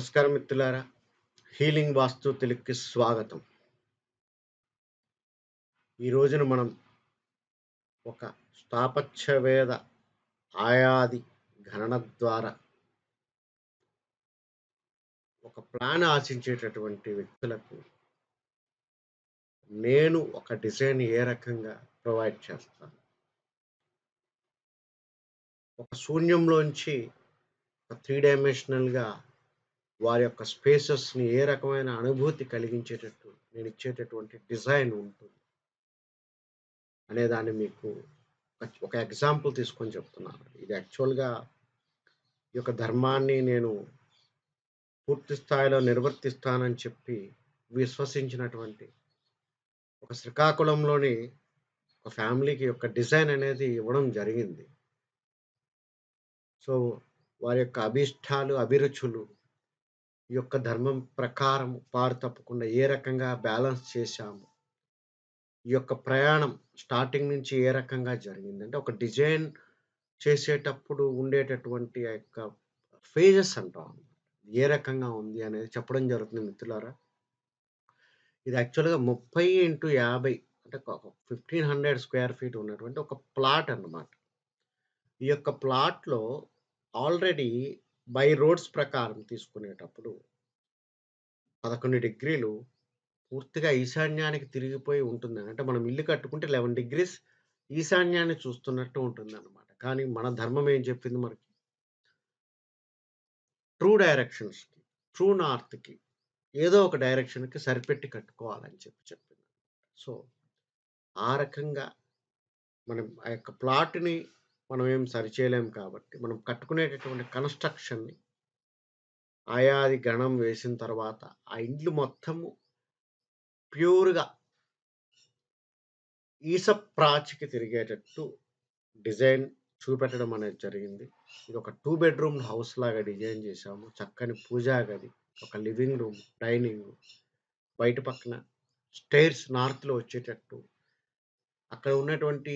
నమస్కారం మిత్రులారా హీలింగ్ వాస్తు తెలుగుకి స్వాగతం ఈ రోజున మనం ఒక స్థాపత్యవేద ఆయాది గణన ద్వారా ఒక ప్లాన్ ఆశించేటటువంటి వ్యక్తులకు నేను ఒక డిజైన్ ఏ రకంగా ప్రొవైడ్ చేస్తాను ఒక శూన్యంలోంచి త్రీ డైమెన్షనల్గా వారి యొక్క స్పేసెస్ని ఏ రకమైన అనుభూతి కలిగించేటట్టు నేను ఇచ్చేటటువంటి డిజైన్ ఉంటుంది అనేదాన్ని మీకు ఒక ఎగ్జాంపుల్ తీసుకొని చెప్తున్నాను ఇది యాక్చువల్గా ఈ యొక్క ధర్మాన్ని నేను పూర్తి స్థాయిలో నిర్వర్తిస్తానని చెప్పి విశ్వసించినటువంటి ఒక శ్రీకాకుళంలోని ఒక ఫ్యామిలీకి యొక్క డిజైన్ అనేది ఇవ్వడం జరిగింది సో వారి యొక్క అభిష్టాలు అభిరుచులు యొక్క ధర్మం ప్రకారం పారు తప్పకుండా ఏ రకంగా బ్యాలెన్స్ చేశాము ఈ యొక్క ప్రయాణం స్టార్టింగ్ నుంచి ఏ రకంగా జరిగిందంటే ఒక డిజైన్ చేసేటప్పుడు ఉండేటటువంటి ఆ యొక్క ఫేజెస్ అంటాం ఏ రకంగా ఉంది అనేది చెప్పడం జరుగుతుంది మిత్రులారా ఇది యాక్చువల్గా ముప్పై ఇంటూ యాభై అంటే ఫిఫ్టీన్ హండ్రెడ్ స్క్వేర్ ఫీట్ ఉన్నటువంటి ఒక ప్లాట్ అన్నమాట ఈ యొక్క ప్లాట్లో ఆల్రెడీ బై రోడ్స్ ప్రకారం తీసుకునేటప్పుడు పదకొండు డిగ్రీలు పూర్తిగా ఈశాన్యానికి తిరిగిపోయి ఉంటుంది అంటే మనం ఇల్లు కట్టుకుంటే లెవెన్ డిగ్రీస్ ఈశాన్యాన్ని చూస్తున్నట్టు ఉంటుంది అనమాట కానీ మన ధర్మం ఏం చెప్పింది మనకి ట్రూ డైరెక్షన్స్కి ట్రూ నార్త్కి ఏదో ఒక డైరెక్షన్కి సరిపెట్టి కట్టుకోవాలని చెప్పి చెప్పింది సో ఆ రకంగా మనం ఆ యొక్క ప్లాట్ని మనం ఏం సరిచేయలేం కాబట్టి మనం కట్టుకునేటటువంటి కన్స్ట్రక్షన్ని ఆయాది గణం వేసిన తర్వాత ఆ ఇండ్లు మొత్తము ప్యూర్గా ఈసప్రాచికి తిరిగేటట్టు డిజైన్ చూపెట్టడం అనేది జరిగింది ఇది ఒక టూ బెడ్రూమ్ హౌస్ లాగా డిజైన్ చేశాము చక్కని పూజా గది ఒక లివింగ్ రూమ్ డైనింగ్ బయట పక్కన స్టైర్స్ నార్త్లో వచ్చేటట్టు అక్కడ ఉన్నటువంటి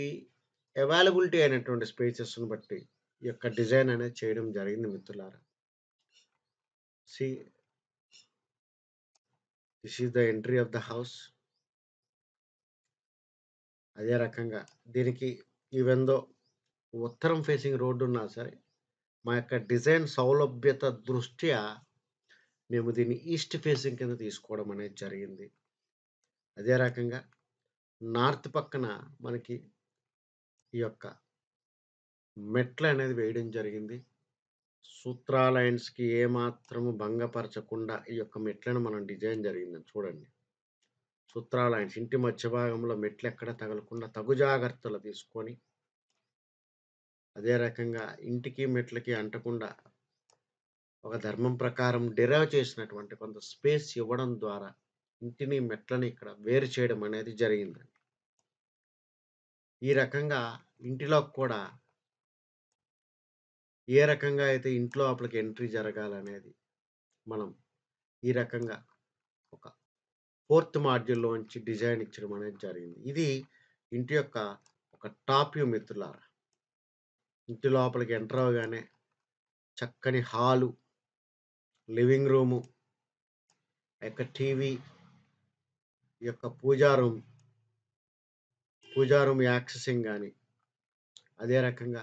అవైలబిలిటీ అయినటువంటి స్పేసెస్ను బట్టి ఈ యొక్క డిజైన్ అనేది చేయడం జరిగింది మిత్రులారా see this is the entry of the house అదే రకంగా దీనికి దో ఉత్తరం ఫేసింగ్ రోడ్డు ఉన్నా సరే మా యొక్క డిజైన్ సౌలభ్యత దృష్ట్యా మేము దీన్ని ఈస్ట్ ఫేసింగ్ కింద తీసుకోవడం అనేది జరిగింది అదే రకంగా నార్త్ పక్కన మనకి ఈ యొక్క మెట్లు అనేది వేయడం జరిగింది సూత్రా లైన్స్కి ఏమాత్రము భంగపరచకుండా ఈ యొక్క మెట్లను మనం డిజైన్ జరిగిందని చూడండి సూత్రా లైన్స్ ఇంటి మధ్య భాగంలో మెట్లు ఎక్కడ తగలకుండా తగు జాగ్రత్తలు తీసుకొని అదే రకంగా ఇంటికి మెట్లకి అంటకుండా ఒక ధర్మం ప్రకారం డిరైవ్ చేసినటువంటి కొంత స్పేస్ ఇవ్వడం ద్వారా ఇంటిని మెట్లని ఇక్కడ వేరు చేయడం అనేది జరిగిందండి ఈ రకంగా ఇంటిలో కూడా ఏ రకంగా అయితే ఇంట్లో అప్పటికి ఎంట్రీ జరగాలనేది మనం ఈ రకంగా ఒక ఫోర్త్ మాడ్యూల్లోంచి డిజైన్ ఇచ్చడం అనేది జరిగింది ఇది ఇంటి యొక్క ఒక టాప్ వ్యూ మిత్రులారా ఇంటి లోపలికి ఎంటర్ అవగానే చక్కని హాలు లివింగ్ రూము యొక్క టీవీ యొక్క పూజా రూమ్ పూజారూమ్ యాక్సెసింగ్ కానీ అదే రకంగా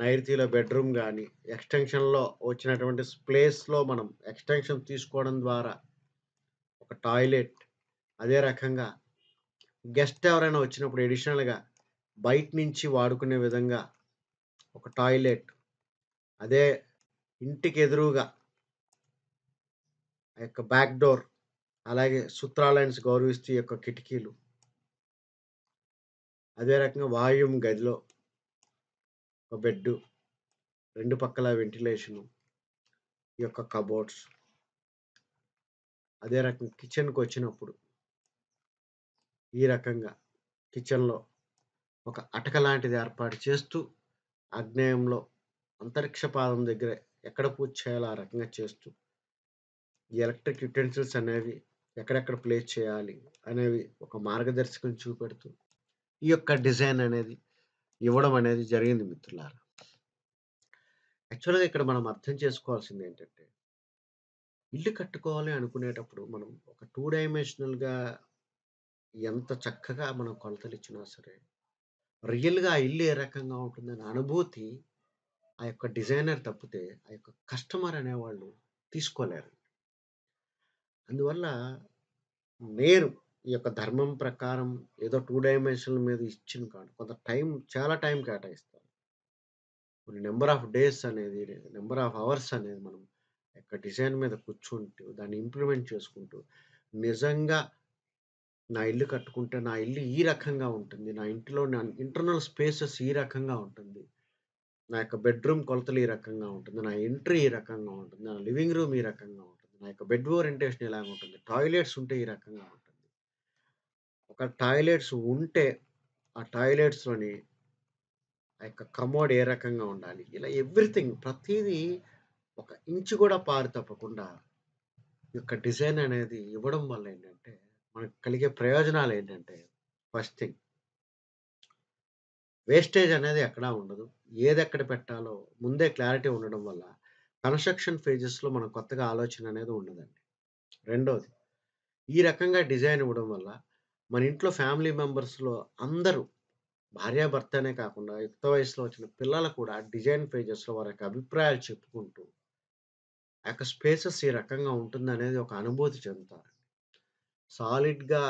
నైరుతిలో బెడ్రూమ్ కానీ ఎక్స్టెన్షన్లో వచ్చినటువంటి ప్లేస్లో మనం ఎక్స్టెన్షన్ తీసుకోవడం ద్వారా ఒక టాయిలెట్ అదే రకంగా గెస్ట్ ఎవరైనా వచ్చినప్పుడు ఎడిషనల్గా బయట నుంచి వాడుకునే విధంగా ఒక టాయిలెట్ అదే ఇంటికి ఎదురుగా ఆ యొక్క బ్యాక్ డోర్ అలాగే సూత్రాలయన్స్ గౌరవిస్తూ యొక్క కిటికీలు అదే రకంగా వాయుం గదిలో ఒక బెడ్డు రెండు పక్కల వెంటిలేషను ఈ యొక్క కబోర్డ్స్ అదే రకంగా కిచెన్కి వచ్చినప్పుడు ఈ రకంగా కిచెన్లో ఒక అటక లాంటిది ఏర్పాటు చేస్తూ అగ్నేయంలో అంతరిక్ష పాదం దగ్గర ఎక్కడ పూజ చేయాలో ఆ రకంగా చేస్తూ ఈ ఎలక్ట్రిక్ యుటెన్సిల్స్ అనేవి ఎక్కడెక్కడ ప్లేస్ చేయాలి అనేవి ఒక మార్గదర్శకం చూపెడుతూ ఈ యొక్క డిజైన్ అనేది ఇవ్వడం అనేది జరిగింది మిత్రులారా యాక్చువల్గా ఇక్కడ మనం అర్థం చేసుకోవాల్సింది ఏంటంటే ఇల్లు కట్టుకోవాలి అనుకునేటప్పుడు మనం ఒక టూ డైమెన్షనల్గా ఎంత చక్కగా మనం కొలతలు ఇచ్చినా సరే రియల్గా ఇల్లు ఏ రకంగా ఉంటుందనే అనుభూతి ఆ యొక్క డిజైనర్ తప్పితే ఆ యొక్క కస్టమర్ అనేవాళ్ళు తీసుకోలేరు అందువల్ల నేను ఈ యొక్క ధర్మం ప్రకారం ఏదో టూ డైమెన్షన్ మీద ఇచ్చిన కాదు కొంత టైం చాలా టైం కేటాయిస్తారు కొన్ని నెంబర్ ఆఫ్ డేస్ అనేది నెంబర్ ఆఫ్ అవర్స్ అనేది మనం యొక్క డిజైన్ మీద కూర్చుంటూ దాన్ని ఇంప్లిమెంట్ చేసుకుంటూ నిజంగా నా ఇల్లు కట్టుకుంటే నా ఇల్లు ఈ రకంగా ఉంటుంది నా ఇంటిలో నా ఇంటర్నల్ స్పేసెస్ ఈ రకంగా ఉంటుంది నా యొక్క బెడ్రూమ్ కొలతలు ఈ రకంగా ఉంటుంది నా ఎంట్రీ ఈ రకంగా ఉంటుంది నా లివింగ్ రూమ్ ఈ రకంగా ఉంటుంది నా యొక్క బెడ్ ఓరియంటేషన్ ఇలాగ ఉంటుంది టాయిలెట్స్ ఉంటే ఈ రకంగా ఉంటుంది ఒక టాయిలెట్స్ ఉంటే ఆ టాయిలెట్స్లోని ఆ యొక్క కమోడ్ ఏ రకంగా ఉండాలి ఇలా ఎవ్రీథింగ్ ప్రతిదీ ఒక ఇంచు కూడా పారు తప్పకుండా ఈ యొక్క డిజైన్ అనేది ఇవ్వడం వల్ల ఏంటంటే మనకు కలిగే ప్రయోజనాలు ఏంటంటే ఫస్ట్ థింగ్ వేస్టేజ్ అనేది ఎక్కడా ఉండదు ఏది ఎక్కడ పెట్టాలో ముందే క్లారిటీ ఉండడం వల్ల కన్స్ట్రక్షన్ ఫేజెస్లో మనం కొత్తగా ఆలోచన అనేది ఉండదండి రెండోది ఈ రకంగా డిజైన్ ఇవ్వడం వల్ల మన ఇంట్లో ఫ్యామిలీ మెంబర్స్‌లో అందరూ భార్యాభర్త అనే కాకుండా యుక్త వయసులో వచ్చిన పిల్లలు కూడా డిజైన్ పేజెస్‌లో వారి యొక్క అభిప్రాయాలు చెప్పుకుంటూ ఆ యొక్క స్పేసెస్ ఈ రకంగా ఉంటుంది అనేది ఒక అనుభూతి చెందుతారు. సాలిడ్‌గా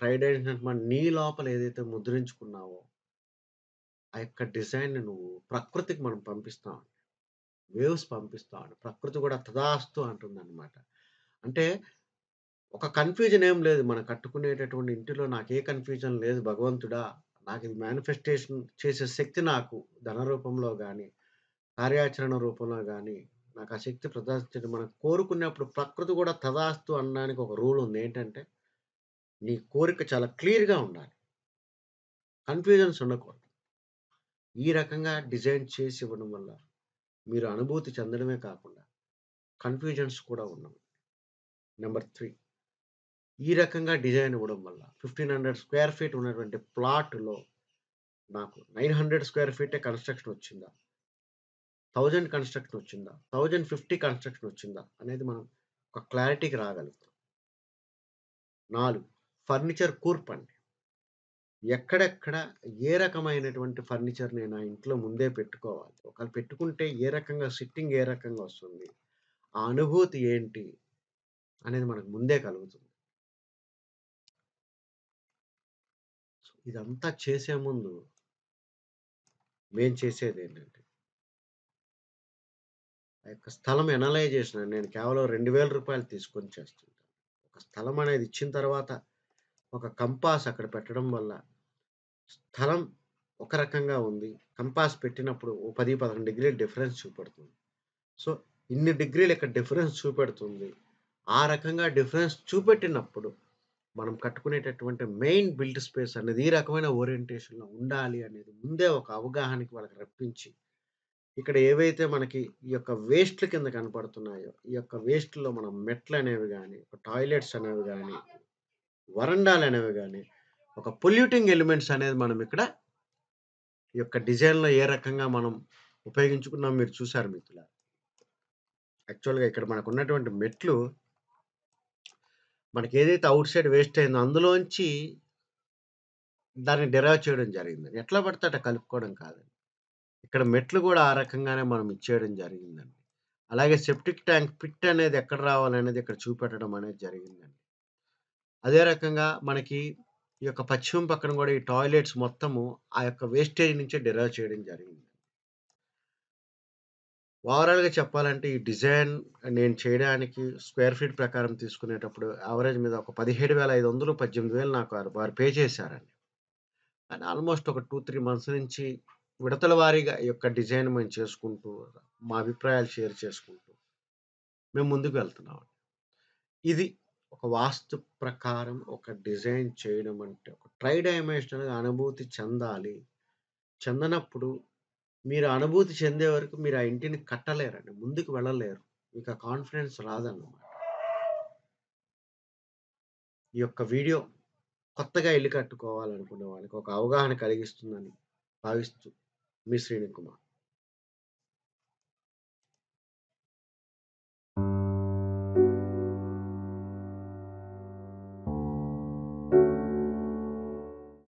ట్రైడెంట్ మన నీ లోపల ఏదైతే ముద్రించుకున్నావో... ఆ యొక్క డిజైన్‌ని నువ్వు ప్రకృతికి మనం పంపిస్తాం. వేవ్స్ పంపిస్తాం. ప్రకృతి కూడా తథాస్తు అంటుందనమాట. అంటే ఒక కన్ఫ్యూజన్ ఏం లేదు మనం కట్టుకునేటటువంటి ఇంటిలో నాకు ఏ కన్ఫ్యూజన్ లేదు భగవంతుడా నాకు ఇది మేనిఫెస్టేషన్ చేసే శక్తి నాకు ధన రూపంలో కానీ కార్యాచరణ రూపంలో కానీ నాకు ఆ శక్తి ప్రదర్శించడం మనం కోరుకున్నప్పుడు ప్రకృతి కూడా తదాస్తు అనడానికి ఒక రూల్ ఉంది ఏంటంటే నీ కోరిక చాలా క్లియర్గా ఉండాలి కన్ఫ్యూజన్స్ ఉండకూడదు ఈ రకంగా డిజైన్ చేసి ఇవ్వడం వల్ల మీరు అనుభూతి చెందడమే కాకుండా కన్ఫ్యూజన్స్ కూడా ఉండవు నెంబర్ త్రీ ఈ రకంగా డిజైన్ ఇవ్వడం వల్ల ఫిఫ్టీన్ హండ్రెడ్ స్క్వేర్ ఫీట్ ఉన్నటువంటి ప్లాట్లో నాకు నైన్ హండ్రెడ్ స్క్వేర్ ఫీటే కన్స్ట్రక్షన్ వచ్చిందా థౌజండ్ కన్స్ట్రక్షన్ వచ్చిందా థౌజండ్ ఫిఫ్టీ కన్స్ట్రక్షన్ వచ్చిందా అనేది మనం ఒక క్లారిటీకి రాగలుగుతాం నాలుగు ఫర్నిచర్ కూర్పండి ఎక్కడెక్కడ ఏ రకమైనటువంటి ఫర్నిచర్ నేను నా ఇంట్లో ముందే పెట్టుకోవాలి ఒకవేళ పెట్టుకుంటే ఏ రకంగా సిట్టింగ్ ఏ రకంగా వస్తుంది ఆ అనుభూతి ఏంటి అనేది మనకు ముందే కలుగుతుంది ఇదంతా చేసే ముందు మేము చేసేది ఏంటంటే ఆ యొక్క స్థలం ఎనలైజేషన్ నేను కేవలం రెండు వేల రూపాయలు తీసుకొని చేస్తుంటాను ఒక స్థలం అనేది ఇచ్చిన తర్వాత ఒక కంపాస్ అక్కడ పెట్టడం వల్ల స్థలం ఒక రకంగా ఉంది కంపాస్ పెట్టినప్పుడు ఓ పది పదకొండు డిగ్రీల డిఫరెన్స్ చూపెడుతుంది సో ఇన్ని డిగ్రీలు ఇక్కడ డిఫరెన్స్ చూపెడుతుంది ఆ రకంగా డిఫరెన్స్ చూపెట్టినప్పుడు మనం కట్టుకునేటటువంటి మెయిన్ బిల్డ్ స్పేస్ అనేది ఈ రకమైన ఓరియంటేషన్లో ఉండాలి అనేది ముందే ఒక అవగాహనకి వాళ్ళకి రప్పించి ఇక్కడ ఏవైతే మనకి ఈ యొక్క వేస్ట్ల కింద కనపడుతున్నాయో ఈ యొక్క వేస్ట్లో మనం మెట్లు అనేవి కానీ టాయిలెట్స్ అనేవి కానీ వరండాలు అనేవి కానీ ఒక పొల్యూటింగ్ ఎలిమెంట్స్ అనేది మనం ఇక్కడ ఈ యొక్క డిజైన్లో ఏ రకంగా మనం ఉపయోగించుకున్నాం మీరు చూసారు మిత్రుల యాక్చువల్గా ఇక్కడ మనకు ఉన్నటువంటి మెట్లు మనకి ఏదైతే అవుట్ సైడ్ వేస్ట్ అయిందో అందులోంచి దాన్ని డెరైవ్ చేయడం జరిగిందండి ఎట్లా పడితే అట్లా కలుపుకోవడం కాదండి ఇక్కడ మెట్లు కూడా ఆ రకంగానే మనం ఇచ్చేయడం జరిగిందండి అలాగే సెప్టిక్ ట్యాంక్ పిట్ అనేది ఎక్కడ రావాలనేది ఇక్కడ చూపెట్టడం అనేది జరిగిందండి అదే రకంగా మనకి ఈ యొక్క పశ్చిమ పక్కన కూడా ఈ టాయిలెట్స్ మొత్తము ఆ యొక్క వేస్టేజ్ నుంచే డెరైవ్ చేయడం జరిగింది ఓవరాల్గా చెప్పాలంటే ఈ డిజైన్ నేను చేయడానికి స్క్వేర్ ఫీట్ ప్రకారం తీసుకునేటప్పుడు యావరేజ్ మీద ఒక పదిహేడు వేల ఐదు వందలు పద్దెనిమిది వేలు నాకు వారు పే చేశారండి అండ్ ఆల్మోస్ట్ ఒక టూ త్రీ మంత్స్ నుంచి విడతల వారీగా ఈ యొక్క డిజైన్ మేము చేసుకుంటూ మా అభిప్రాయాలు షేర్ చేసుకుంటూ మేము ముందుకు వెళ్తున్నాం ఇది ఒక వాస్తు ప్రకారం ఒక డిజైన్ చేయడం అంటే ఒక ట్రై డైమెన్షనల్గా అనుభూతి చెందాలి చెందనప్పుడు మీరు అనుభూతి చెందే వరకు మీరు ఆ ఇంటిని కట్టలేరండి ముందుకు వెళ్ళలేరు మీకు ఆ కాన్ఫిడెన్స్ రాదన్నమాట ఈ యొక్క వీడియో కొత్తగా ఇల్లు కట్టుకోవాలనుకునే వాళ్ళకి ఒక అవగాహన కలిగిస్తుందని భావిస్తూ మీ శ్రీని కుమార్